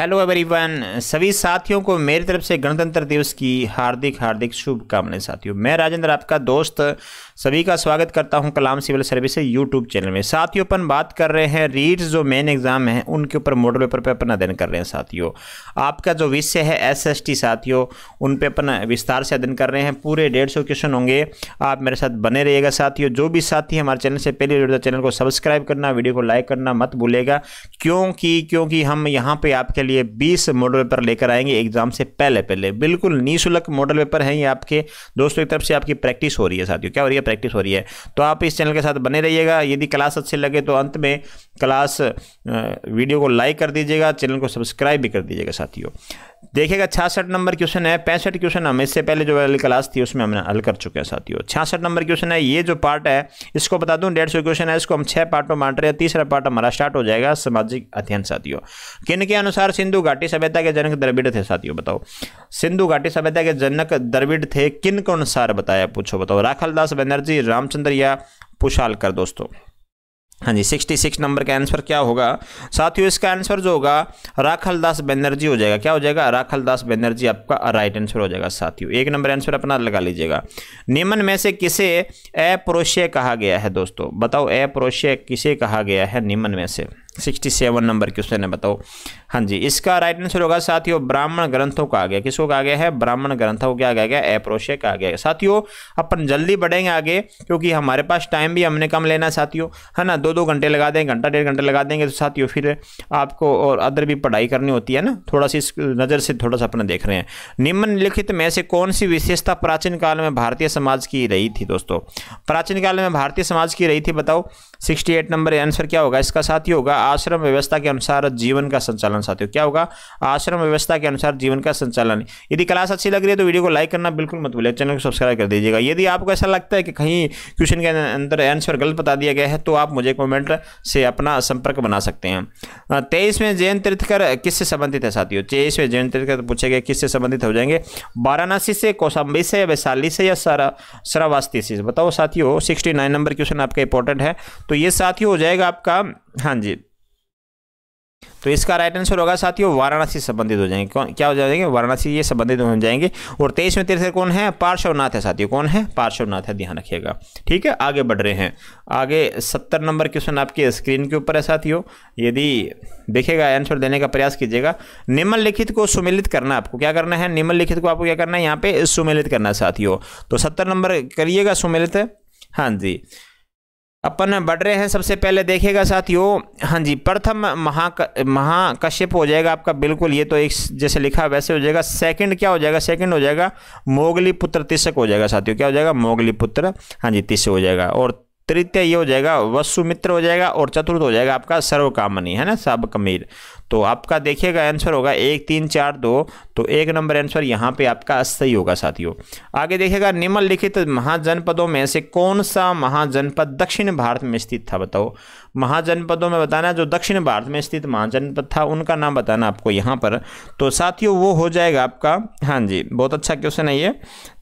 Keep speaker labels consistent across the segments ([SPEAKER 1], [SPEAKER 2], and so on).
[SPEAKER 1] hello everyone सभी साथियों को मेरी तरफ से गणतंत्र दिवस की हार्दिक हार्दिक शुभकामनाएं साथियों मैं राजेंद्र आपका दोस्त सभी का स्वागत करता हूं Kalam civil service YouTube channel में साथियों अपन बात कर रहे हैं रीड्स जो मेन एग्ज़ाम हैं उनके ऊपर मॉडल पेपर पे अपन अध्ययन कर रहे हैं साथियों आपका जो विषय है एस साथियों उन पर अपन विस्तार से अध्ययन कर रहे हैं पूरे डेढ़ सौ क्वेश्चन होंगे आप मेरे साथ बने रहिएगा साथियों जो भी साथी हमारे चैनल से पहले जुड़ता चैनल को सब्सक्राइब करना वीडियो को लाइक करना मत भूलेगा क्योंकि क्योंकि हम यहाँ पर आपके लिए 20 मॉडल पेपर लेकर आएंगे एग्जाम से पहले पहले बिल्कुल निःशुल्क मॉडल पेपर हैं ये आपके दोस्तों की तरफ से आपकी प्रैक्टिस हो रही है साथियों क्या हो रही है प्रैक्टिस हो रही है तो आप इस चैनल के साथ बने रहिएगा यदि क्लास अच्छी लगे तो अंत में क्लास वीडियो को लाइक कर दीजिएगा चैनल को सब्सक्राइब भी कर दीजिएगा साथियों देखिएगा छियासठ नंबर क्वेश्चन है पैंसठ क्वेश्चन हम इससे पहले जो वाली क्लास थी उसमें हमने हल कर चुके हैं साथियों छियासठ नंबर क्वेश्चन है ये जो पार्ट है इसको बता दूं डेढ़ सौ क्वेश्चन है इसको हम छह पार्टों में बांट रहे हैं तीसरा पार्ट हमारा स्टार्ट हो जाएगा सामाजिक अध्ययन साथियों किन के अनुसार सिंधु घाटी सभ्यता के जनक द्रविड़ थे साथियों बताओ सिंधु घाटी सभ्यता के जनक द्रविड़ थे किन के अनुसार बताया पूछो बताओ राखल दास बनर्जी रामचंद्र या पुशालकर दोस्तों हाँ जी सिक्सटी सिक्स नंबर का आंसर क्या होगा साथियों इसका आंसर जो होगा राखल दास बैनर्जी हो जाएगा क्या हो जाएगा राखल दास बैनर्जी आपका राइट आंसर हो जाएगा साथियों एक नंबर आंसर अपना लगा लीजिएगा निम्न में से किसे एप्रोशे कहा गया है दोस्तों बताओ एप्रोशे किसे कहा गया है निम्न में से सिक्सटी सेवन नंबर क्वेश्चन है बताओ हाँ जी इसका राइट आंसर होगा साथियों ब्राह्मण ग्रंथों का आ गया किसको कहा गया है ब्राह्मण ग्रंथों क्या आ गया एप्रोशे का आ गया साथियों अपन जल्दी बढ़ेंगे आगे क्योंकि हमारे पास टाइम भी हमने कम लेना है साथियों है ना दो दो घंटे लगा देंगे घंटा डेढ़ घंटे लगा देंगे तो साथियों फिर आपको और अदर भी पढ़ाई करनी होती है ना थोड़ा सी नज़र से थोड़ा सा अपना देख रहे हैं निम्नलिखित में से कौन सी विशेषता प्राचीन काल में भारतीय समाज की रही थी दोस्तों प्राचीन काल में भारतीय समाज की रही थी बताओ सिक्सटी नंबर आंसर क्या होगा इसका ही होगा आश्रम व्यवस्था के अनुसार जीवन का संचालन साथियों क्या होगा आश्रम व्यवस्था के अनुसार जीवन का संचालन यदि क्लास अच्छी लग रही है तो वीडियो को लाइक करना बिल्कुल मत भूलिए चैनल को सब्सक्राइब कर दीजिएगा यदि आपको ऐसा लगता है कि कहीं क्वेश्चन के अंदर आंसर गलत बता दिया गया है तो आप मुझे कमेंट से अपना संपर्क बना सकते हैं तेईसवें जैन तीर्थकर किससे संबंधित है साथियों तेईसवें जैन तीर्थकर तो पूछे गए किससे संबंधित हो जाएंगे वाराणसी से कौशाम्बी से वैशाली से या श्रावास्ती से बताओ साथियों सिक्सटी नंबर क्वेश्चन आपका इंपॉर्टेंट है तो ये साथियों हो जाएगा आपका हाँ जी तो इसका राइट आंसर होगा साथियों वाराणसी संबंधित हो जाएंगे कौन क्या हो जाएंगे वाराणसी ये संबंधित हो जाएंगे और तेईस में तीर्थ कौन है पार्श्वनाथ है साथियों कौन है पार्श्वनाथ है ध्यान रखिएगा ठीक है आगे बढ़ रहे हैं आगे सत्तर नंबर क्वेश्चन आपके स्क्रीन के ऊपर है साथियों यदि देखिएगा आंसर देने का प्रयास कीजिएगा निम्नलिखित को सुमिलित करना आपको क्या करना है निम्नलिखित को आपको क्या करना है यहाँ पे सुमिलित करना है साथियों तो सत्तर नंबर करिएगा सुमिलित हाँ जी अपन बढ़ रहे हैं सबसे पहले देखेगा साथियों हाँ जी प्रथम महाक महाकश्यप हो जाएगा आपका बिल्कुल ये तो एक जैसे लिखा वैसे हो जाएगा सेकंड क्या हो जाएगा सेकंड हो जाएगा मोगली पुत्र तिशक हो जाएगा साथियों क्या हो जाएगा मोगली पुत्र हाँ जी तिश हो जाएगा और तृतीय ये हो जाएगा वसुमित्र हो जाएगा और चतुर्थ हो जाएगा आपका सर्वकामनी है ना कमीर तो आपका देखिएगा आंसर होगा एक तीन चार दो तो एक नंबर आंसर यहाँ पे आपका सही होगा साथियों आगे देखिएगा निम्नलिखित महाजनपदों में से कौन सा महाजनपद दक्षिण भारत में स्थित था बताओ महाजनपदों में बताना जो दक्षिण भारत में स्थित महाजनपद था उनका नाम बताना आपको यहाँ पर तो साथियों वो हो जाएगा आपका हाँ जी बहुत अच्छा क्वेश्चन है ये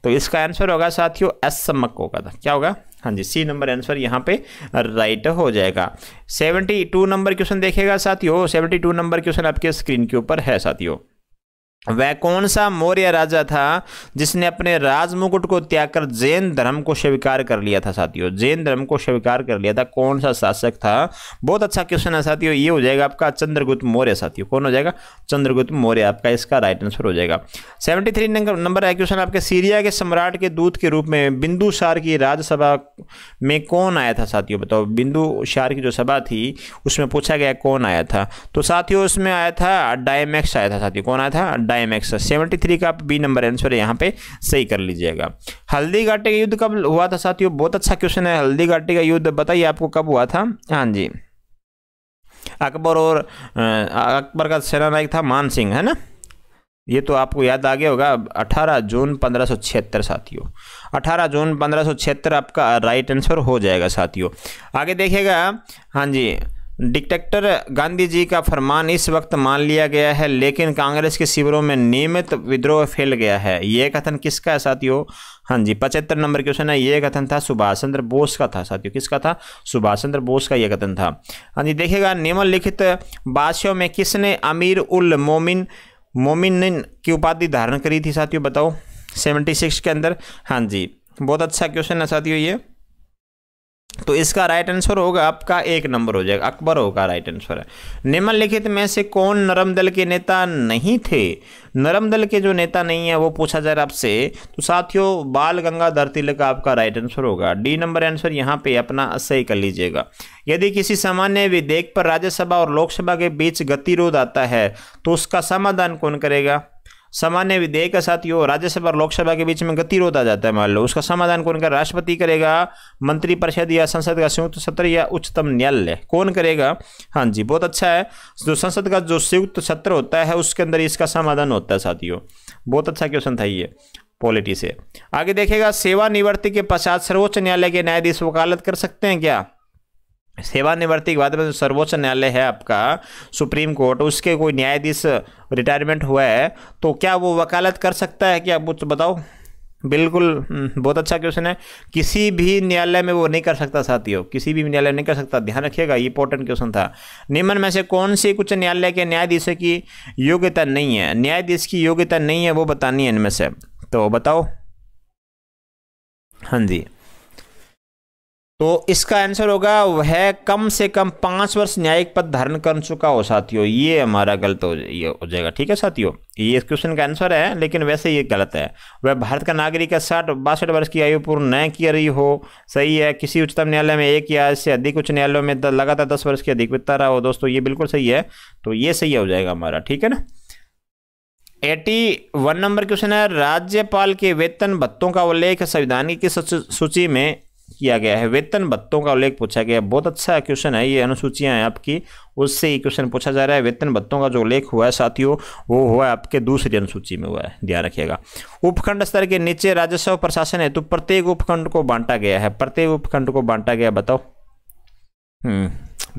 [SPEAKER 1] तो इसका आंसर होगा साथियों असमक होगा था क्या होगा हाँ जी सी नंबर आंसर यहाँ पे राइट हो जाएगा सेवेंटी टू नंबर क्वेश्चन देखेगा साथियों सेवेंटी टू नंबर क्वेश्चन आपके स्क्रीन के ऊपर है साथियों वह कौन सा मौर्य राजा था जिसने अपने राजमुकुट को त्याग कर जैन धर्म को स्वीकार कर लिया था साथियों जैन धर्म को स्वीकार कर लिया था कौन सा शासक था बहुत अच्छा क्वेश्चन है साथियों ये हो जाएगा आपका चंद्रगुप्त मौर्य साथियों कौन हो जाएगा चंद्रगुप्त मौर्य आपका इसका राइट आंसर हो जाएगा सेवेंटी थ्री नंबर है क्वेश्चन आपके सीरिया के सम्राट के दूत के रूप में बिंदुसार की राज्यसभा में कौन आया था साथियों बताओ शार की जो सभा थी उसमें पूछा गया कौन आया था तो साथियों उसमें आया था डायमैक्स आया था साथियों कौन आया था डाइम एक्सस सेवेंटी थ्री का बी नंबर आंसर यहाँ पे सही कर लीजिएगा हल्दी घाटी का युद्ध कब हुआ था साथियों बहुत अच्छा क्वेश्चन है हल्दी घाटी का युद्ध बताइए आपको कब हुआ था हाँ जी अकबर और अकबर का सेना नायक था मान सिंह है ना ये तो आपको याद आ गया होगा 18 जून पंद्रह साथियों 18 जून पंद्रह आपका राइट आंसर हो जाएगा साथियों आगे देखिएगा हाँ जी डिक्टेक्टर गांधी जी का फरमान इस वक्त मान लिया गया है लेकिन कांग्रेस के शिविरों में नियमित विद्रोह फैल गया है ये कथन किसका है साथियों हाँ जी पचहत्तर नंबर क्वेश्चन है ये कथन था सुभाष चंद्र बोस का था साथियों किसका था सुभाष चंद्र बोस का यह कथन था हाँ जी देखिएगा निम्नलिखित बादशाह में किसने अमीर उल मोमिन मोमिन की उपाधि धारण करी थी साथियों बताओ सेवेंटी सिक्स के अंदर हाँ जी बहुत अच्छा क्वेश्चन है साथियों ये तो इसका राइट आंसर होगा आपका एक नंबर हो जाएगा अकबर होगा राइट आंसर निम्नलिखित में से कौन नरम दल के नेता नहीं थे नरम दल के जो नेता नहीं है वो पूछा जाए आपसे तो साथियों बाल गंगाधर तिलक आपका राइट आंसर होगा डी नंबर आंसर यहाँ पे अपना सही कर लीजिएगा यदि किसी सामान्य विधेयक पर राज्यसभा और लोकसभा के बीच गतिरोध आता है तो उसका समाधान कौन करेगा सामान्य विधेयक के साथ यो राज्यसभा और लोकसभा के बीच में गतिरोध आ जाता है मान लो उसका समाधान कौन कर राष्ट्रपति करेगा मंत्रिपरिषद या संसद का संयुक्त सत्र या उच्चतम न्यायालय कौन करेगा हाँ जी बहुत अच्छा है जो संसद का जो संयुक्त सत्र होता है उसके अंदर इसका समाधान होता है साथियों बहुत अच्छा क्वेश्चन था ये पॉलिटी से आगे देखेगा सेवानिवृत्ति के पश्चात सर्वोच्च न्यायालय के न्यायाधीश वकालत कर सकते हैं क्या सेवानिवृत्ति के बाद में सर्वोच्च न्यायालय है आपका सुप्रीम कोर्ट उसके कोई न्यायाधीश रिटायरमेंट हुआ है तो क्या वो वकालत कर सकता है क्या आप बताओ बिल्कुल हम्म, बहुत अच्छा क्वेश्चन है किसी भी न्यायालय में वो नहीं कर सकता साथियों किसी भी न्यायालय नहीं कर सकता ध्यान रखिएगा ये इंपॉर्टेंट क्वेश्चन था निम्न में से कौन सी कुछ न्यायालय के न्यायाधीशों की योग्यता नहीं है न्यायाधीश की योग्यता नहीं है वो बतानी है इनमें से तो बताओ हाँ जी तो इसका आंसर होगा वह कम से कम पांच वर्ष न्यायिक पद धारण कर चुका हो साथियों ये हमारा गलत हो ये हो जाएगा ठीक है साथियों ये इस क्वेश्चन का आंसर है लेकिन वैसे ये गलत है वह भारत का नागरिक है साठ बासठ वर्ष की आयु पूर्ण न की रही हो सही है किसी उच्चतम न्यायालय में एक या इससे अधिक उच्च न्यायालयों में लगातार दस वर्ष की अधिकता रहा हो दोस्तों ये बिल्कुल सही है तो ये सही हो जाएगा हमारा ठीक है ना एटी वन नंबर क्वेश्चन है राज्यपाल के वेतन भत्तों का उल्लेख संविधान की किस सूची में किया गया है वेतन भत्तों का उल्लेख पूछा गया बहुत अच्छा क्वेश्चन है ये अनुसूचियाँ हैं आपकी उससे ही क्वेश्चन पूछा जा रहा है वेतन भत्तों का जो उल्लेख हुआ है साथियों वो हुआ है आपके दूसरी अनुसूची में हुआ है ध्यान रखिएगा उपखंड स्तर के नीचे राजस्व प्रशासन है तो प्रत्येक उपखंड को बांटा गया है प्रत्येक उपखंड को बांटा गया बताओ हम्म,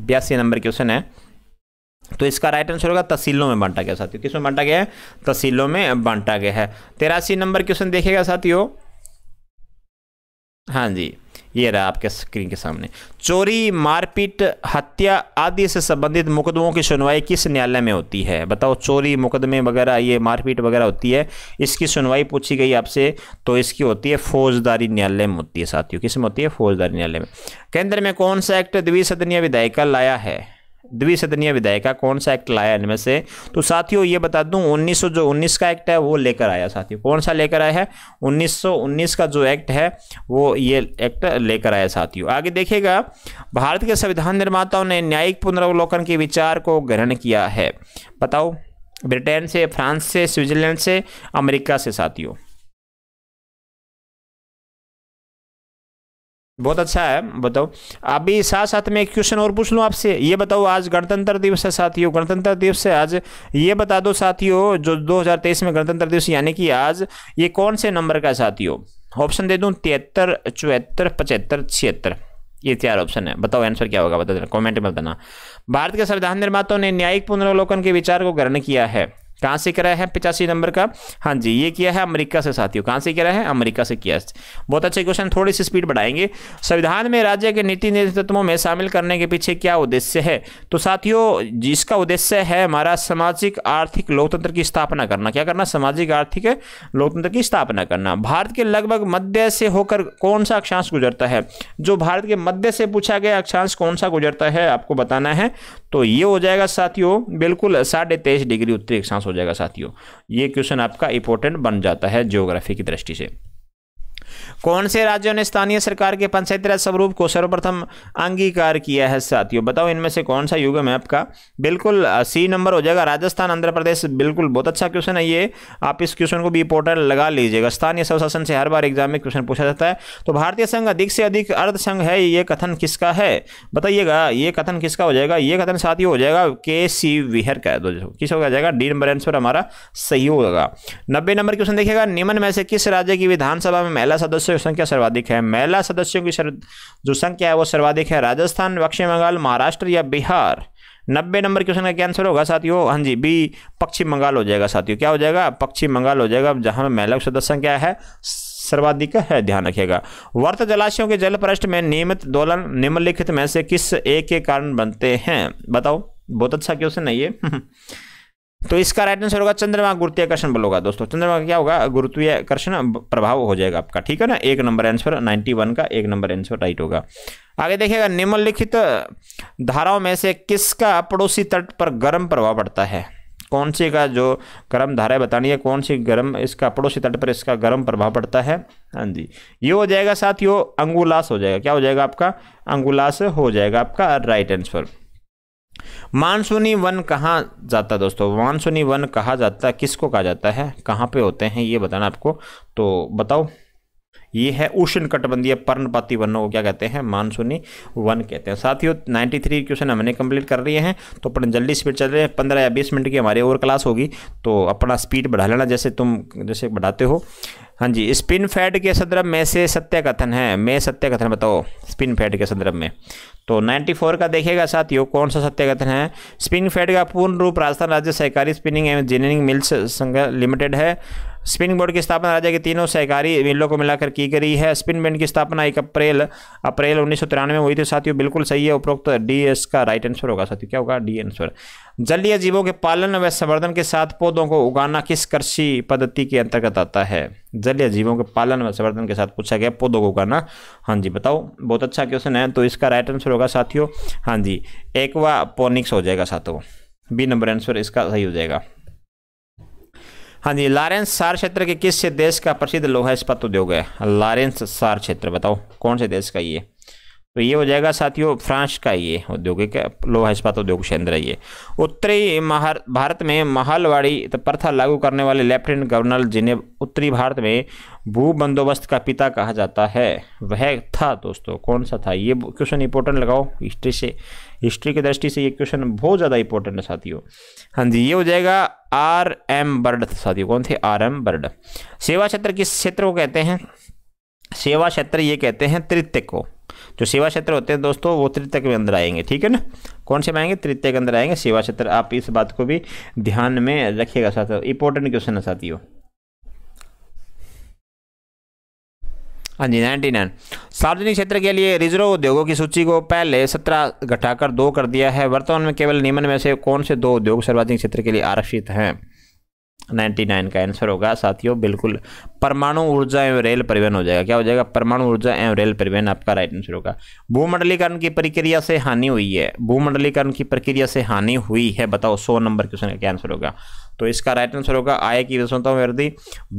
[SPEAKER 1] बयासी नंबर क्वेश्चन है तो इसका राइट आंसर होगा तहसीलों में बांटा गया साथियों किसमें बांटा गया है तहसीलों में बांटा गया है तेरासी नंबर क्वेश्चन देखेगा साथियों हाँ जी ये रहा आपके स्क्रीन के सामने चोरी मारपीट हत्या आदि से संबंधित मुकदमों की सुनवाई किस न्यायालय में होती है बताओ चोरी मुकदमे वगैरह ये मारपीट वगैरह होती है इसकी सुनवाई पूछी गई आपसे तो इसकी होती है फौजदारी न्यायालय में होती है साथियों किस में होती है फौजदारी न्यायालय में केंद्र में कौन सा एक्ट द्विसदनीय विधायिका लाया है द्विसदनीय विधायक का कौन सा एक्ट लाया इनमें से तो साथियों ये बता दूं 1900 जो 19 का एक्ट है वो लेकर आया साथियों कौन सा लेकर आया है 1919 का जो एक्ट है वो ये एक्ट लेकर आया साथियों आगे देखिएगा भारत के संविधान निर्माताओं ने न्यायिक पुनरावलोकन के विचार को ग्रहण किया है बताओ ब्रिटेन से फ्रांस से स्विट्जरलैंड से अमेरिका से साथियों बहुत अच्छा है बताओ अभी साथ साथ में एक क्वेश्चन और पूछ लूँ आपसे ये बताओ आज गणतंत्र दिवस है साथियों गणतंत्र दिवस है आज ये बता दो साथियों जो 2023 में गणतंत्र दिवस यानी कि आज ये कौन से नंबर का साथियों ऑप्शन दे दूँ तिहत्तर चौहत्तर पचहत्तर छिहत्तर ये चार ऑप्शन है बताओ आंसर क्या होगा बता देना कमेंट में बताना भारत के संविधान निर्माताओं ने न्यायिक पुनरावलोकन के विचार को ग्रहण किया है कहाँ से कराया है पिचासी नंबर का हाँ जी ये किया है अमेरिका से साथियों कहाँ से कराया है अमेरिका से किया है बहुत अच्छे क्वेश्चन थोड़ी सी स्पीड बढ़ाएंगे संविधान में राज्य के नीति नेतृत्वों में शामिल करने के पीछे क्या उद्देश्य है तो साथियों जिसका उद्देश्य है हमारा सामाजिक आर्थिक लोकतंत्र की स्थापना करना क्या करना सामाजिक आर्थिक लोकतंत्र की स्थापना करना भारत के लगभग मध्य से होकर कौन सा अक्षांश गुजरता है जो भारत के मध्य से पूछा गया अक्षांश कौन सा गुजरता है आपको बताना है तो ये हो जाएगा साथियों बिल्कुल साढ़े तेईस डिग्री उत्तरी अक्षांश हो जाएगा साथियों ये क्वेश्चन आपका इंपॉर्टेंट बन जाता है जियोग्राफी की दृष्टि से कौन से राज्यों ने स्थानीय सरकार के पंचायती राज स्वरूप को सर्वप्रथम अंगीकार किया है साथियों बताओ इनमें से कौन सा युग है आपका बिल्कुल सी नंबर हो जाएगा राजस्थान आंध्र प्रदेश बिल्कुल बहुत अच्छा क्वेश्चन है ये आप इस क्वेश्चन को भी पोर्टल लगा लीजिएगा स्थानीय स्वशासन से हर बार एग्जाम में क्वेश्चन पूछा जाता है तो भारतीय संघ अधिक से अधिक अर्धसंघ है ये कथन किसका है बताइएगा ये कथन किसका हो जाएगा ये कथन साथ ही हो जाएगा के सी विहर का दो तो किस होगा जाएगा डी नंबर आंसर हमारा सही होगा नब्बे नंबर क्वेश्चन देखिएगा निम्न में से किस राज्य की विधानसभा में महिला सदस्य सदस्यों की संख्या सर्वाधिक है महिला सदस्यों की जो संख्या है वो सर्वाधिक है राजस्थान पश्चिम बंगाल महाराष्ट्र या बिहार नब्बे नंबर क्वेश्चन का क्या आंसर होगा साथियों हाँ जी बी पश्चिम बंगाल हो जाएगा साथियों क्या हो जाएगा पश्चिम बंगाल हो जाएगा जहाँ महिला सदस्य संख्या है सर्वाधिक है ध्यान रखिएगा वर्त जलाशयों के जलपृष्ठ में नियमित दोलन निम्नलिखित में से किस एक के कारण बनते हैं बताओ बहुत अच्छा क्वेश्चन है ये तो इसका राइट आंसर होगा चंद्रमा गुरुत्वाकर्षण बल होगा दोस्तों चंद्रमा क्या होगा गुरुत्वाकर्षण प्रभाव हो जाएगा आपका ठीक है ना एक नंबर आंसर 91 का एक नंबर आंसर राइट होगा आगे देखिएगा निम्नलिखित धाराओं में से किसका पड़ोसी तट पर गर्म प्रभाव पड़ता है कौन सी का जो गर्म धारा बतानी है कौन सी गर्म इसका पड़ोसी तट पर इसका गर्म प्रभाव पड़ता है हाँ जी ये हो जाएगा साथ ही अंगुलास हो जाएगा क्या हो जाएगा आपका अंगुलास हो जाएगा आपका राइट आंसर मानसूनी वन कहाँ जाता है दोस्तों मानसूनी वन कहा जाता है किसको कहा जाता है कहाँ पे होते हैं ये बताना आपको तो बताओ ये है उष्ण कटबंधीय पर्णपाती वनों को क्या कहते हैं मानसूनी वन कहते हैं साथियों 93 क्वेश्चन हमने कंप्लीट कर लिए हैं तो अपन जल्दी स्पीड चल रहे हैं पंद्रह या बीस मिनट की हमारी और क्लास होगी तो अपना स्पीड बढ़ा लेना जैसे तुम जैसे बढ़ाते हो हाँ जी स्पिन फैट के संदर्भ में से सत्य कथन है मैं सत्य कथन बताओ स्पिन फैट के संदर्भ में तो 94 का देखेगा साथियों कौन सा सत्य कथन है स्पिन फैट का पूर्ण रूप राजस्थान राज्य सहकारी स्पिनिंग एवं इंजीनियरिंग मिल्स लिमिटेड है स्पिनिंग बोर्ड की स्थापना राज्य के तीनों सहकारी मिलों को मिलाकर की गई है स्पिन बैंड की स्थापना एक अप्रैल अप्रैल उन्नीस में हुई थी साथियों बिल्कुल सही है उपरोक्त डी एस का राइट आंसर होगा साथियों क्या होगा डी आंसर जलीय जीवों के पालन व संवर्धन के साथ पौधों को उगाना किस कृषि पद्धति के अंतर्गत आता है जलीय जीवों के पालन व संवर्धन के साथ पूछा गया पौधों को उगाना हाँ जी बताओ बहुत अच्छा क्वेश्चन है तो इसका राइट आंसर होगा साथियों हाँ जी एक्वा पोनिक्स हो जाएगा साथियों बी नंबर आंसर इसका सही हो जाएगा हाँ जी लॉरेंस सार क्षेत्र के किस से देश का प्रसिद्ध लोहा इस्पात उद्योग है लॉरेंस सार क्षेत्र बताओ कौन से देश का ये तो ये हो जाएगा साथियों फ्रांस का ये औद्योगिक लोहा इस्पात उद्योग क्षेत्र है ये उत्तरी भारत में महलवाड़ी प्रथा लागू करने वाले लेफ्टिनेंट गवर्नर जिन्हें उत्तरी भारत में भू बंदोबस्त का पिता कहा जाता है वह था दोस्तों कौन सा था ये क्वेश्चन इंपोर्टेंट लगाओ हिस्ट्री से हिस्ट्री की दृष्टि से ये क्वेश्चन बहुत ज़्यादा इंपॉर्टेंट है साथियों हाँ जी ये हो जाएगा आर एम बर्ड साथियों कौन थे आर एम बर्ड सेवा क्षेत्र किस क्षेत्र को कहते हैं सेवा क्षेत्र ये कहते हैं तृतीय को जो सेवा क्षेत्र होते हैं दोस्तों वो तृतीय के अंदर आएंगे ठीक है ना कौन से में आएंगे तृतीय के अंदर आएंगे सेवा क्षेत्र आप इस बात को भी ध्यान में रखिएगा साथियों इंपॉर्टेंट क्वेश्चन है साथियों हाँ जी नाइन्टी नाइन सार्वजनिक क्षेत्र के लिए रिजर्व उद्योगों की सूची को पहले सत्रह घटाकर दो कर दिया है वर्तमान में केवल नियमन में से कौन से दो उद्योग सार्वजनिक क्षेत्र के लिए आरक्षित हैं 99 का आंसर होगा साथियों बिल्कुल परमाणु ऊर्जा एवं रेल परिवहन हो जाएगा क्या हो जाएगा परमाणु ऊर्जा एवं रेल परिवहन आपका राइट आंसर होगा भूमंडलीकरण की प्रक्रिया से हानि हुई है भूमंडलीकरण की प्रक्रिया से हानि हुई है बताओ सौ नंबर क्वेश्चन का क्या आंसर होगा तो इसका राइट आंसर होगा आय की विषमता में वृद्धि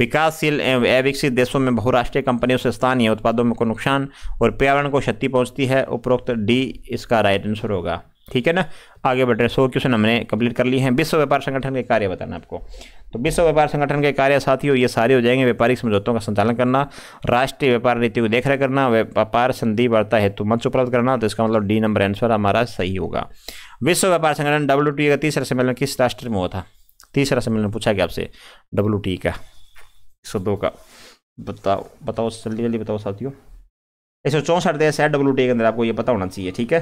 [SPEAKER 1] विकासशील एवं अविकसित देशों में बहुराष्ट्रीय कंपनियों से स्थानीय उत्पादों में को नुकसान और पर्यावरण को क्षति पहुंचती है उपरोक्त डी इसका राइट आंसर होगा ठीक है ना आगे बढ़ रहे सौ क्वेश्चन हमने कंप्लीट कर लिए हैं विश्व व्यापार संगठन के कार्य बताना आपको तो विश्व व्यापार संगठन के कार्य साथियों ये सारे हो जाएंगे व्यापारिक समझौतों का संचालन करना राष्ट्रीय व्यापार नीति को देख रेख करना व्यापार संधि वार्ता हेतु मंच उपलब्ध करना तो इसका मतलब डी नंबर आंसर हमारा सही होगा विश्व व्यापार संगठन डब्ल्यू का तीसरा सम्मेलन किस राष्ट्र में हुआ था तीसरा सम्मेलन पूछा गया आपसे डब्ल्यू का एक का बताओ बताओ जल्दी जल्दी बताओ साथियों एक सौ चौंसठ देश है डब्ल्यू के अंदर आपको ये पता होना चाहिए ठीक है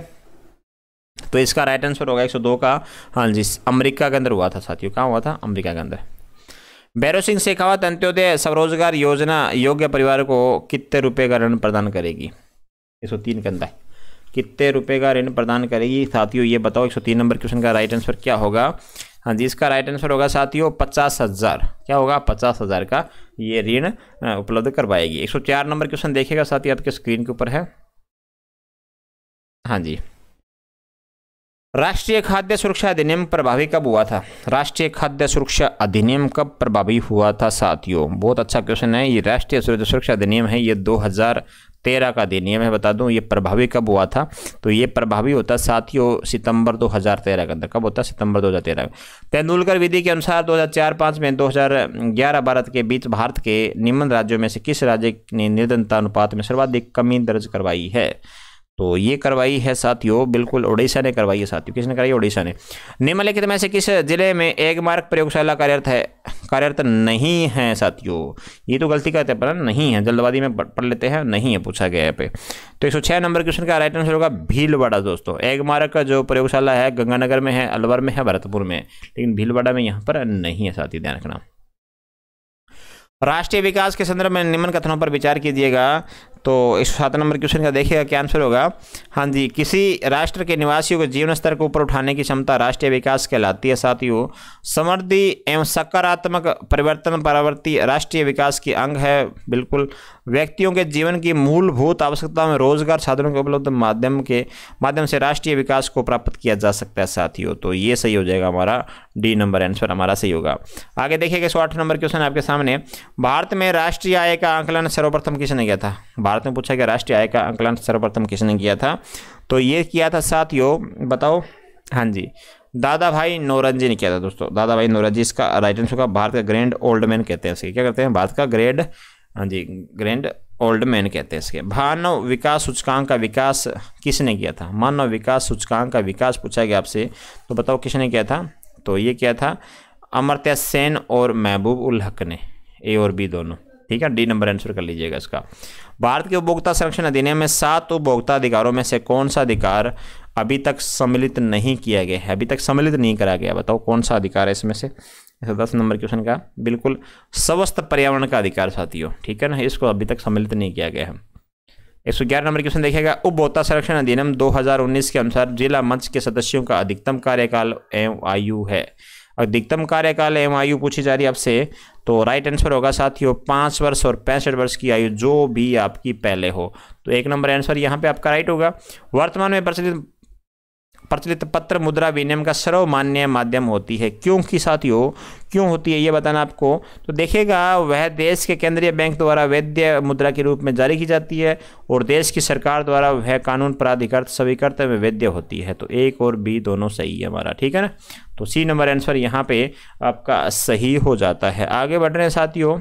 [SPEAKER 1] तो इसका राइट आंसर होगा 102 का हाँ जी अमेरिका के अंदर हुआ था साथियों कहाँ हुआ था अमेरिका के अंदर बैरो सिंह शेखावत अंत्योदय स्वरोजगार योजना योग्य परिवार को कितने रुपए का ऋण प्रदान करेगी 103 सौ तीन के अंदर कितने रुपए का ऋण प्रदान करेगी साथियों ये बताओ 103 सौ तीन नंबर क्वेश्चन का राइट आंसर क्या होगा हाँ जी इसका राइट आंसर होगा साथियों पचास हज़ार क्या होगा पचास हज़ार का ये ऋण उपलब्ध करवाएगी एक सौ चार नंबर क्वेश्चन देखेगा साथी आपके स्क्रीन के ऊपर है हाँ जी राष्ट्रीय खाद्य सुरक्षा अधिनियम प्रभावी कब हुआ था राष्ट्रीय खाद्य सुरक्षा अधिनियम कब प्रभावी हुआ था साथियों बहुत अच्छा क्वेश्चन है ये राष्ट्रीय सुरक्षा अधिनियम है ये 2013 का अधिनियम है बता दूं ये प्रभावी कब हुआ था तो ये प्रभावी होता साथियों सितंबर 2013 के अंदर कब होता सितंबर दो में तेंदुलकर विधि के अनुसार दो हज़ार में 2011 भारत के बीच भारत के निम्न राज्यों में से किस राज्य ने निर्धनता अनुपात में सर्वाधिक कमी दर्ज करवाई है तो ये करवाई है साथियों बिल्कुल उड़ीसा ने करवाई है साथियों किसने कराई उड़ीसा ने निम्नलिखित में से किस जिले में एक मार्ग प्रयोगशाला कार्यरत है कार्यरत नहीं है साथियों ये तो गलती करते पर नहीं है जल्दबाजी में पढ़ लेते हैं नहीं है पूछा गया है पे तो एक सौ छह नंबर क्वेश्चन का राइट आंसर होगा भीलवाड़ा दोस्तों एग मार्ग का जो प्रयोगशाला है गंगानगर में है अलवर में है भरतपुर में लेकिन भीलवाड़ा में यहाँ पर नहीं है साथी ध्यान रखना राष्ट्रीय विकास के संदर्भ में निम्न कथनों पर विचार कीजिएगा तो इस सात नंबर क्वेश्चन का देखिएगा क्या आंसर होगा हाँ जी किसी राष्ट्र के निवासियों के जीवन स्तर को ऊपर उठाने की क्षमता राष्ट्रीय विकास कहलाती है साथियों समृद्धि एवं सकारात्मक परिवर्तन परावर्ती राष्ट्रीय विकास की अंग है बिल्कुल व्यक्तियों के जीवन की मूलभूत आवश्यकता में रोजगार साधनों के उपलब्ध माध्यम के माध्यम से राष्ट्रीय विकास को प्राप्त किया जा सकता है साथियों तो ये सही हो जाएगा हमारा डी नंबर आंसर हमारा सही होगा आगे देखिएगा सौ आठ नंबर क्वेश्चन आपके सामने भारत में राष्ट्रीय आय का आंकलन सर्वप्रथम किसने किया था भारत में पूछा गया राष्ट्रीय आय का आंकलन सर्वप्रथम किसने किया था तो ये किया था साथियों बताओ हाँ जी दादा भाई नोरंजी ने किया था दोस्तों दादा भाई नोरंजी इसका राइट आंसर का भारत का ग्रैंड ओल्ड मैन कहते हैं इसके क्या कहते हैं भारत का ग्रेड हाँ जी ग्रैंड ओल्ड मैन कहते हैं इसके मानव विकास सूचकांक का विकास किसने किया था मानव विकास सूचकांक का विकास पूछा गया आपसे तो बताओ किसने किया था तो ये किया था अमर्त्य सेन और महबूब उल हक ने ए और बी दोनों ठीक है डी नंबर आंसर कर लीजिएगा इसका भारत के उपभोक्ता संरक्षण अधिनियम में सात उपभोक्ता अधिकारों में से कौन सा अधिकार अभी तक सम्मिलित नहीं किया गया है अभी तक सम्मिलित नहीं करा गया बताओ कौन सा अधिकार है इसमें से दस नंबर क्वेश्चन का बिल्कुल स्वस्थ पर्यावरण का अधिकार साथियों ठीक है ना इसको अभी तक सम्मिलित नहीं किया गया है एक सौ ग्यारह नंबर क्वेश्चन देखिएगा उपभोक्ता संरक्षण अधिनियम 2019 के अनुसार जिला मंच के सदस्यों का अधिकतम कार्यकाल एम आयु है अधिकतम कार्यकाल एम आयु पूछी जा रही है आपसे तो राइट आंसर होगा साथियों पाँच वर्ष और पैंसठ वर्ष की आयु जो भी आपकी पहले हो तो एक नंबर आंसर यहाँ पे आपका राइट होगा वर्तमान में प्रचलित प्रचलित पत्र मुद्रा विनियम का सर्वमान्य माध्यम होती है क्योंकि साथियों क्यों होती है ये बताना आपको तो देखेगा वह देश के केंद्रीय बैंक द्वारा वैद्य मुद्रा के रूप में जारी की जाती है और देश की सरकार द्वारा वह कानून प्राधिकृत स्वीकृत में वैद्य होती है तो एक और बी दोनों सही है हमारा ठीक है ना तो सी नंबर आंसर यहाँ पे आपका सही हो जाता है आगे बढ़ रहे हैं साथियों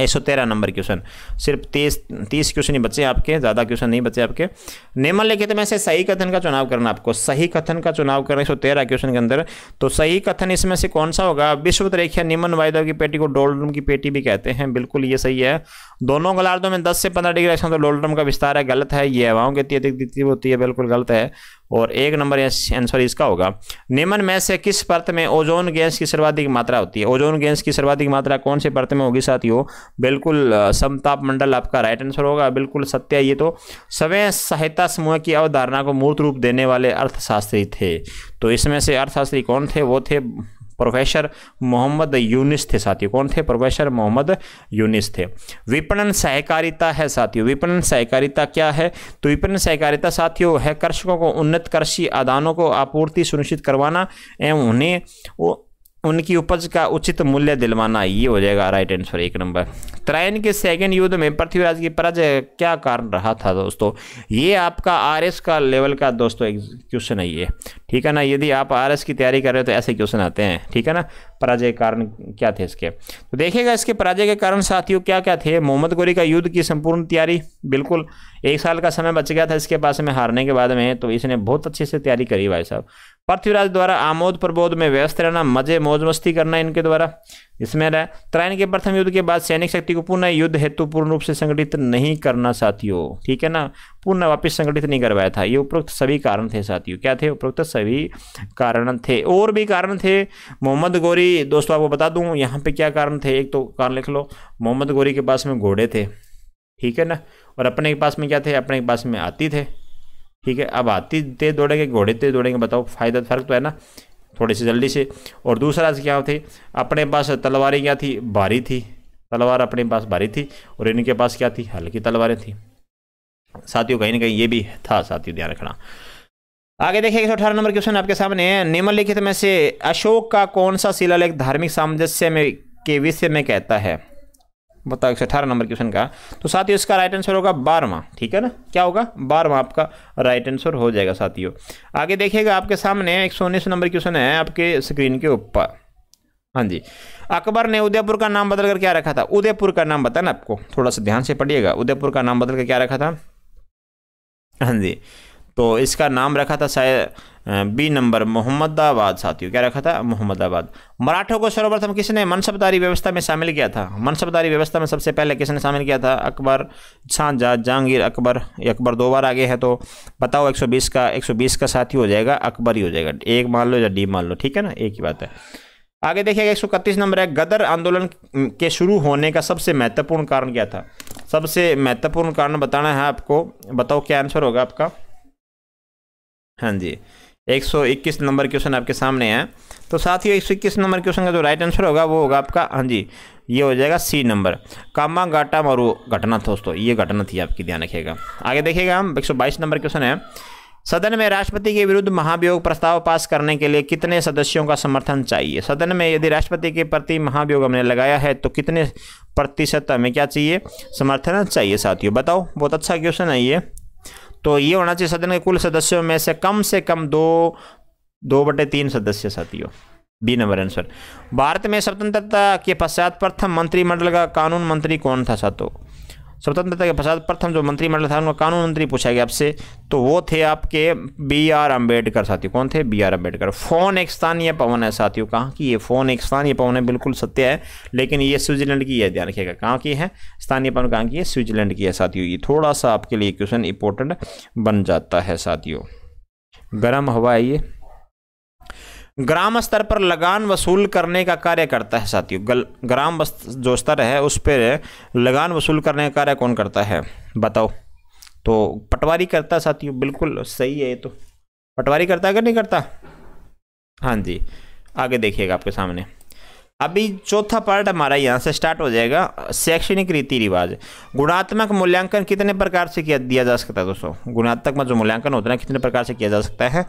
[SPEAKER 1] एक सौ तेरह नंबर क्वेश्चन सिर्फ तीस तीस क्वेश्चन ही बचे आपके ज़्यादा क्वेश्चन नहीं बचे आपके निम्न लिखित में से सही कथन का चुनाव करना आपको सही कथन का चुनाव करना एक सौ तेरह क्वेश्चन के अंदर तो सही कथन इसमें से कौन सा होगा विश्व रेखिया निम्न वायदा की पेटी को डोलड्रम की पेटी भी कहते हैं बिल्कुल ये सही है दोनों गलार्दों में दस से पंद्रह डिग्री एक्शन तो डोलड्रम का विस्तार है गलत है ये हवाओं की अत्यधिक होती है बिल्कुल गलत है और एक नंबर आंसर इसका होगा निम्न में से किस परत में ओजोन गैस की सर्वाधिक मात्रा होती है ओजोन गैस की सर्वाधिक मात्रा कौन से परत में होगी साथियों बिल्कुल समताप मंडल आपका राइट आंसर होगा बिल्कुल सत्य ये तो स्वयं सहायता समूह की अवधारणा को मूर्त रूप देने वाले अर्थशास्त्री थे तो इसमें से अर्थशास्त्री कौन थे वो थे प्रोफेसर मोहम्मद यूनिस थे साथियों कौन थे प्रोफेसर मोहम्मद यूनिस थे विपणन सहकारिता है साथियों विपणन सहकारिता क्या है तो विपणन सहकारिता साथियों है कृषकों को उन्नत कृषि आदानों को आपूर्ति सुनिश्चित करवाना एवं उन्हें उनकी उपज का उचित मूल्य दिलवाना ये हो जाएगा राइट आंसर एक नंबर त्रायन के सेकेंड युद्ध में पृथ्वीराज की पराजय क्या कारण रहा था दोस्तों ये आपका आरएस का लेवल का दोस्तों क्वेश्चन है ये ठीक है ना यदि आप आरएस की तैयारी कर रहे हो तो ऐसे क्वेश्चन आते हैं ठीक है ना पराजय कारण क्या थे इसके तो देखिएगा इसके पराजय के कारण साथियों क्या क्या थे मोहम्मद गोरी का युद्ध की संपूर्ण तैयारी बिल्कुल एक साल का समय बच गया था इसके पास में हारने के बाद में तो इसने बहुत अच्छे से तैयारी करी भाई साहब पृथ्वीराज द्वारा आमोद प्रबोध में व्यस्त रहना मजे मौज मस्ती करना इनके द्वारा इसमें रहा त्राइन के प्रथम युद्ध के बाद सैनिक शक्ति को पुनः युद्ध हेतु पूर्ण रूप से संगठित नहीं करना साथियों ठीक है ना पुनः वापस संगठित नहीं करवाया था ये उपरोक्त सभी कारण थे साथियों क्या थे उपरोक्त सभी कारण थे और भी कारण थे मोहम्मद गौरी दोस्तों आपको बता दूँ यहाँ पे क्या कारण थे एक तो कारण लिख लो मोहम्मद गौरी के पास में घोड़े थे ठीक है ना और अपने के पास में क्या थे अपने के पास में आती थे ठीक है अब हाथी तेज दौड़ेंगे घोड़े तेज दौड़ेंगे बताओ फायदा फ़र्क तो है ना थोड़ी सी जल्दी से और दूसरा क्या थे अपने पास तलवारें क्या थी भारी थी तलवार अपने पास भारी थी और इनके पास क्या थी हल्की तलवारें थी साथियों कहीं ना कहीं ये भी था साथियों ध्यान रखना आगे देखिए एक सौ अठारह नंबर क्वेश्चन आपके सामने है निम्नलिखित में से अशोक का कौन सा शिलालेख धार्मिक सामंजस्य में के विषय में कहता है बताओ एक नंबर क्वेश्चन का तो साथियों इसका राइट आंसर होगा बारहवा ठीक है ना क्या होगा बारहवा आपका राइट आंसर हो जाएगा साथियों आगे देखिएगा आपके सामने एक नंबर क्वेश्चन है आपके स्क्रीन के ऊपर हाँ जी अकबर ने उदयपुर का नाम बदलकर क्या रखा था उदयपुर का नाम बताना आपको थोड़ा सा ध्यान से पढ़िएगा उदयपुर का नाम बदलकर क्या रखा था हाँ जी तो इसका नाम रखा था शायद बी नंबर मोहम्मदाबाद साथियों क्या रखा था मोहम्मदाबाद मराठों को सर्वप्रथम किसने मनसबदारी व्यवस्था में शामिल किया था मनसबदारी व्यवस्था में सबसे पहले किसने शामिल किया था अकबर झांझा जहांगीर अकबर अकबर दो बार आगे है तो बताओ 120 का 120 का साथी हो जाएगा अकबर ही हो जाएगा एक मान लो या डी मान लो ठीक है ना एक ही बात है आगे देखिएगा एक सौ इकतीस नंबर है गदर आंदोलन के शुरू होने का सबसे महत्वपूर्ण कारण क्या था सबसे महत्वपूर्ण कारण बताना है आपको बताओ क्या आंसर होगा आपका हाँ जी 121 नंबर क्वेश्चन आपके सामने है तो साथ ही इक्कीस नंबर क्वेश्चन का जो राइट आंसर होगा वो होगा आपका हाँ जी ये हो जाएगा सी नंबर कामा गाटा मरु घटना था दोस्तों ये घटना थी आपकी ध्यान रखिएगा आगे देखिएगा हम 122 नंबर क्वेश्चन है सदन में राष्ट्रपति के विरुद्ध महाभियोग प्रस्ताव पास करने के लिए कितने सदस्यों का समर्थन चाहिए सदन में यदि राष्ट्रपति के प्रति महाभियोग हमने लगाया है तो कितने प्रतिशत हमें क्या चाहिए समर्थन चाहिए साथियों बताओ बहुत अच्छा क्वेश्चन है ये तो ये होना चाहिए सदन के कुल सदस्यों में से कम से कम दो दो बटे तीन सदस्य साथियों बी नंबर आंसर भारत में स्वतंत्रता के पश्चात प्रथम मंत्रिमंडल का कानून मंत्री कौन था साथों स्वतंत्रता के पश्चात प्रथम जो मंत्रिमंडल था उनका कानून मंत्री पूछा गया आपसे तो वो थे आपके बी आर अम्बेडकर साथियों कौन थे बी आर अम्बेडकर फ़ोन एक स्थानीय पवन है साथियों कहाँ की ये फ़ोन एक स्थानीय पवन है बिल्कुल सत्य है लेकिन ये स्विट्जरलैंड की है ध्यान रखिएगा कहाँ की है स्थानीय पवन कहाँ की है स्विट्जरलैंड की है साथियों ये थोड़ा सा आपके लिए क्वेश्चन इंपॉर्टेंट बन जाता है साथियों गर्म हवा है ये ग्राम स्तर पर लगान वसूल करने का कार्य करता है साथियों ग्राम जो स्तर है उस पर लगान वसूल करने का कार्य कौन करता है बताओ तो पटवारी करता साथियों बिल्कुल सही है ये तो पटवारी करता है कि नहीं करता हाँ जी आगे देखिएगा आपके सामने अभी चौथा पार्ट हमारा यहाँ से स्टार्ट हो जाएगा शैक्षणिक रीति रिवाज गुणात्मक मूल्यांकन कितने प्रकार से किया दिया जा सकता है दोस्तों गुणात्मक में जो मूल्यांकन होता है कितने प्रकार से किया जा सकता है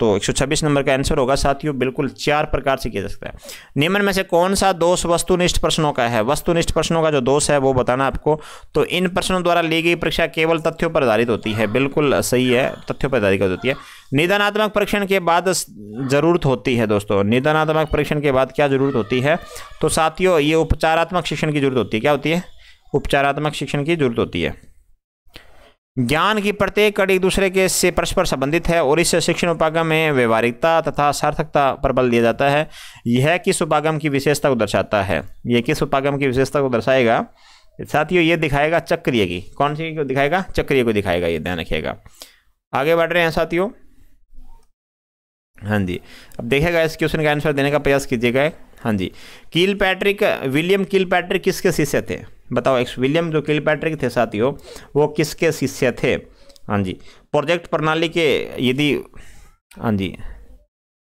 [SPEAKER 1] तो 126 नंबर का आंसर होगा साथियों बिल्कुल चार प्रकार से किया जा सकता है निम्न में से कौन सा दोष वस्तुनिष्ठ प्रश्नों का है वस्तुनिष्ठ प्रश्नों का जो दोष है वो बताना आपको तो इन प्रश्नों द्वारा ली गई परीक्षा केवल तथ्यों पर आधारित होती है बिल्कुल सही है तथ्यों पर आधारित होती है निदानात्मक परीक्षण के बाद ज़रूरत होती है दोस्तों निदानात्मक परीक्षण के बाद क्या ज़रूरत होती है तो साथियों ये उपचारात्मक शिक्षण की ज़रूरत होती है क्या होती है उपचारात्मक शिक्षण की ज़रूरत होती है ज्ञान की प्रत्येक कड़ी एक दूसरे के से परस्पर संबंधित है और इस शिक्षण उपागम में व्यवहारिकता तथा सार्थकता पर बल दिया जाता है यह किस उपागम की विशेषता को दर्शाता है यह किस उपागम की विशेषता को दर्शाएगा साथियों ये दिखाएगा चक्रिय की कौन सी को दिखाएगा चक्रिय को दिखाएगा ये ध्यान रखिएगा आगे बढ़ रहे हैं साथियों हाँ जी अब देखिएगा इस क्वेश्चन का आंसर देने का प्रयास कीजिएगा हाँ जी Kilpatrick William Kilpatrick किसके शिष्य थे बताओ एक्स विलियम जो किल पैट्रिक थे साथियों वो किसके शिष्य थे हाँ जी प्रोजेक्ट प्रणाली के यदि हाँ जी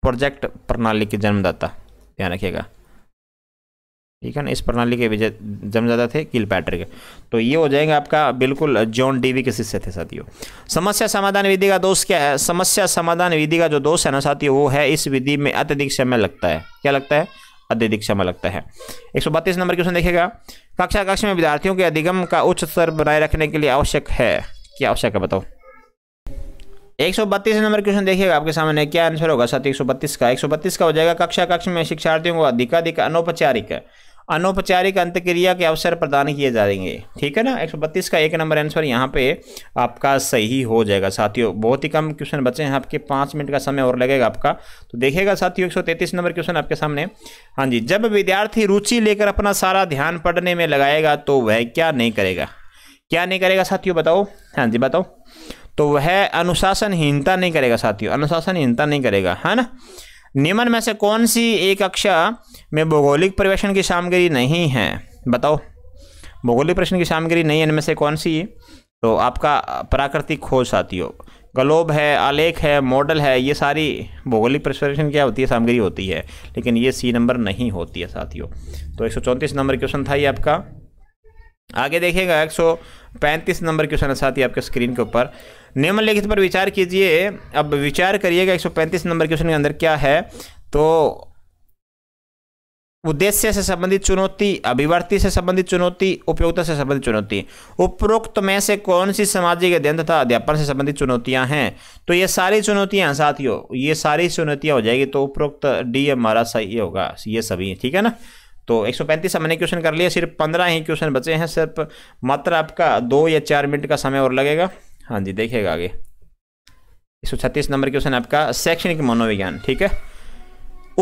[SPEAKER 1] प्रोजेक्ट प्रणाली के जन्मदाता ध्यान रखिएगा ठीक है ना इस प्रणाली के विजय जमजादा थे किल पैट्रिक तो ये हो जाएगा आपका बिल्कुल जॉन डीवी के शिष्य थे साथियों समस्या समाधान विधि का दोष क्या है समस्या समाधान विधि का जो दोष है ना साथियों वो है इस विधि में अत्यधिक समय लगता है क्या लगता है अत्यधिक समय लगता है एक नंबर क्वेश्चन देखेगा कक्षा कक्ष में विद्यार्थियों के अधिगम का उच्च स्तर बनाए रखने के लिए आवश्यक है क्या आवश्यक है बताओ एक नंबर क्वेश्चन देखिएगा आपके सामने क्या आंसर होगा साथ एक का 132 का हो जाएगा कक्षा कक्ष में शिक्षार्थियों को अधिकाधिक अनौपचारिक अनौपचारिक अंतक्रिया के अवसर प्रदान किए जाएंगे ठीक है ना 132 का एक नंबर आंसर यहाँ पे आपका सही हो जाएगा साथियों बहुत ही कम क्वेश्चन बचे हैं आपके पाँच मिनट का समय और लगेगा आपका तो देखेगा साथियों 133 नंबर क्वेश्चन आपके सामने हाँ जी जब विद्यार्थी रुचि लेकर अपना सारा ध्यान पढ़ने में लगाएगा तो वह क्या नहीं करेगा क्या नहीं करेगा साथियों बताओ हाँ जी बताओ तो वह अनुशासनहीनता नहीं करेगा साथियों अनुशासनहीनता नहीं करेगा है ना निम्न में से कौन सी एक कक्षा में भौगोलिक प्रवेशन की सामग्री नहीं है बताओ भौगोलिक प्रश्न की सामग्री नहीं है इनमें से कौन सी है तो आपका प्राकृतिक खोज साथियों ग्लोब है आलेख है मॉडल है ये सारी भौगोलिक प्रश्न क्या होती है सामग्री होती है लेकिन ये सी नंबर नहीं होती है साथियों तो एक नंबर क्वेश्चन था ये आपका आगे देखिएगा एक नंबर क्वेश्चन है साथी आपके स्क्रीन के ऊपर निम्नलिखित पर विचार कीजिए अब विचार करिएगा 135 नंबर क्वेश्चन के अंदर क्या है तो उद्देश्य से संबंधित चुनौती अभिवर्ती से संबंधित चुनौती उपयोगिता से संबंधित चुनौती उपरोक्त में से कौन सी सामाजिक अध्ययन तथा अध्यापन से संबंधित चुनौतियां हैं तो ये सारी चुनौतियां साथियों ये सारी चुनौतियां हो जाएगी तो उपरोक्त डी हमारा सही होगा ये सभी ठीक है ना तो 135 हमने क्वेश्चन कर लिया सिर्फ 15 ही क्वेश्चन बचे हैं सिर्फ मात्र आपका दो या चार मिनट का समय और लगेगा हाँ जी देखिएगा आगे एक सौ छत्तीस नंबर क्वेश्चन आपका शैक्षणिक मनोविज्ञान ठीक है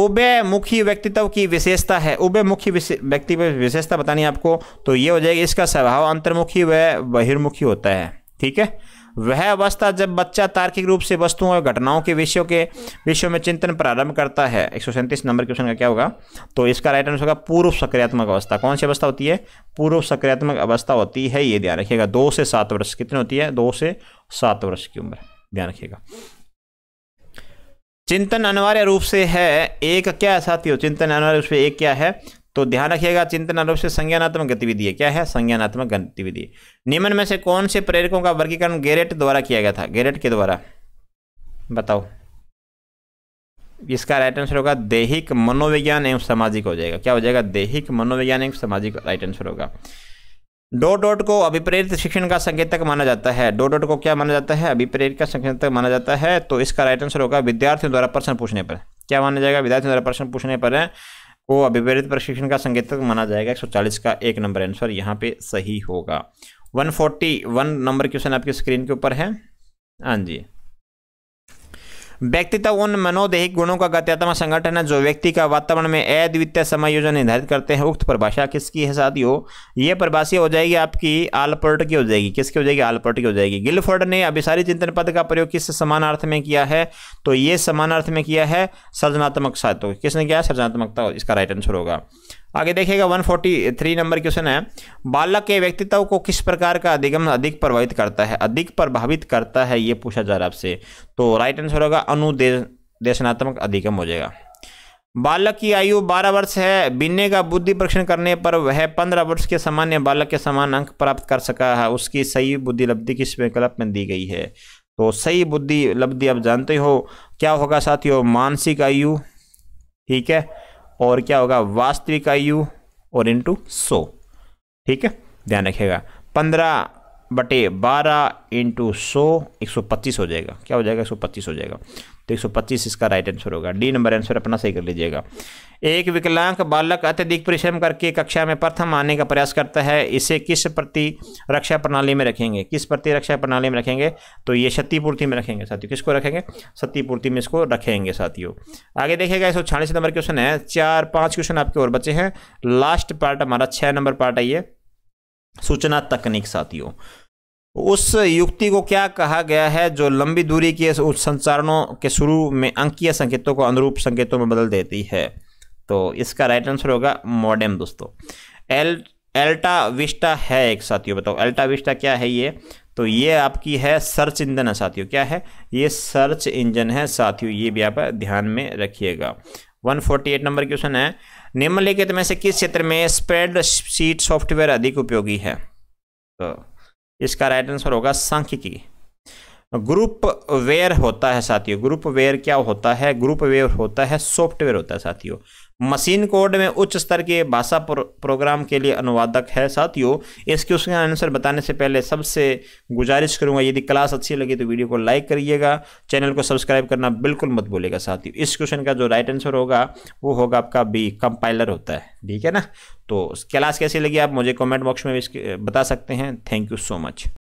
[SPEAKER 1] उभय मुखी व्यक्तित्व की विशेषता है उभय मुखी व्यक्ति विशेषता बतानी आपको तो ये हो जाएगी इसका स्वभाव अंतर्मुखी व बहिर्मुखी होता है ठीक है वह अवस्था जब बच्चा तार्किक रूप से वस्तुओं और घटनाओं के विषयों के विषयों में चिंतन प्रारंभ करता है एक नंबर क्वेश्चन का क्या होगा तो इसका राइट आंसर होगा पूर्व सक्रियात्मक अवस्था कौन सी अवस्था होती है पूर्व सक्रियात्मक अवस्था होती है ये ध्यान रखिएगा दो से सात वर्ष कितनी होती है दो से सात वर्ष की उम्र ध्यान रखिएगा चिंतन अनिवार्य रूप से है एक क्या साथियों चिंतन अनिवार्य रूप से एक क्या है तो ध्यान रखिएगा चिंतन रूप से संज्ञानात्मक गतिविधि है क्या है संज्ञानात्मक गतिविधि निम्न में से कौन से प्रेरकों का वर्गीकरण गेरेट द्वारा किया गया था गेरेट के द्वारा बताओ इसका राइट आंसर होगा देहिक मनोविज्ञान एवं सामाजिक हो जाएगा क्या हो जाएगा देहिक मनोविज्ञान एवं सामाजिक राइट आंसर होगा डो डॉट को अभिप्रेरित शिक्षण का संकेतक माना जाता है डो डॉट को क्या माना जाता है अभिप्रेरित का संकेतक माना जाता है तो इसका राइट आंसर होगा विद्यार्थियों द्वारा प्रश्न पूछने पर क्या माना जाएगा विद्यार्थियों द्वारा प्रश्न पूछने पर को अभिप्रेरित प्रशिक्षण का संकेतक माना जाएगा 140 का एक नंबर आंसर यहाँ पे सही होगा 141 नंबर क्वेश्चन आपकी स्क्रीन के ऊपर है हाँ जी व्यक्तित्व उन मनोदेहिक गुणों का गत्यात्म संगठन है जो व्यक्ति का वातावरण में अद्वितीय समायोजन निर्धारित करते हैं उक्त परिभाषा किसकी है साथियों ये परिभाषा हो जाएगी आपकी आलपर्ट की हो जाएगी किसकी हो जाएगी आलपर्ट की हो जाएगी गिलफोर्ड ने अभिसारी चिंतन पद का प्रयोग किस समानार्थ में किया है तो ये समानार्थ में किया है सृजनात्मक साथ किसने किया सृजनात्मकता इसका राइट आंसर होगा आगे देखिएगा 143 नंबर क्वेश्चन है बालक के व्यक्तित्व को किस प्रकार का अधिगम अधिक प्रभावित करता है अधिक प्रभावित करता है ये पूछा जा रहा है आपसे तो राइट आंसर होगा अनुदेशनात्मक अधिगम हो जाएगा बालक की आयु 12 वर्ष है बिन्ने का बुद्धि परीक्षण करने पर वह 15 वर्ष के सामान्य बालक के समान अंक प्राप्त कर सका है उसकी सही बुद्धि लब्धि किस विकल्प में दी गई है तो सही बुद्धि लब्धि आप जानते हो क्या होगा साथियों मानसिक आयु ठीक है और क्या होगा वास्तविक आयु और इंटू सो ठीक है ध्यान रखिएगा पंद्रह बटे बारह इंटू सौ एक सौ पच्चीस हो जाएगा क्या हो जाएगा एक सौ पच्चीस हो जाएगा तो एक इसका राइट आंसर होगा डी नंबर आंसर अपना सही कर लीजिएगा एक विकलांग बालक अत्यधिक परिश्रम करके कक्षा में प्रथम आने का प्रयास करता है इसे किस प्रति रक्षा प्रणाली में रखेंगे किस प्रति रक्षा प्रणाली में रखेंगे तो ये क्षतिपूर्ति में रखेंगे साथियों किसको रखेंगे क्षतिपूर्ति में इसको रखेंगे साथियों आगे देखिएगा एक सौ नंबर क्वेश्चन है चार पाँच क्वेश्चन आपके और बचे हैं लास्ट पार्ट हमारा छः नंबर पार्ट है ये सूचना तकनीक साथियों उस युक्ति को क्या कहा गया है जो लंबी दूरी के उस संचारणों के शुरू में अंकीय संकेतों को अनुरूप संकेतों में बदल देती है तो इसका राइट आंसर होगा मॉडेम दोस्तों एल एल्टा विस्टा है एक साथियों बताओ एल्टा विस्टा क्या है ये तो ये आपकी है सर्च इंजन है साथियों क्या है ये सर्च इंजन है साथियों ये भी आप ध्यान में रखिएगा 148 नंबर क्वेश्चन है निम्नलिखित में से किस क्षेत्र में स्प्रेड सीट सॉफ्टवेयर अधिक उपयोगी है तो इसका राइट आंसर होगा सांख्यिकी ग्रुप वेयर होता है साथियों ग्रुप वेयर क्या होता है ग्रुप वेयर होता है सॉफ्टवेयर होता है साथियों मशीन कोड में उच्च स्तर के भाषा प्रो, प्रोग्राम के लिए अनुवादक है साथियों इस क्वेश्चन का आंसर बताने से पहले सबसे गुजारिश करूंगा यदि क्लास अच्छी लगी तो वीडियो को लाइक करिएगा चैनल को सब्सक्राइब करना बिल्कुल मत भूलेगा साथियों इस क्वेश्चन का जो राइट आंसर होगा वो होगा आपका बी कंपाइलर होता है ठीक है ना तो क्लास कैसी लगी आप मुझे कॉमेंट बॉक्स में बता सकते हैं थैंक यू सो मच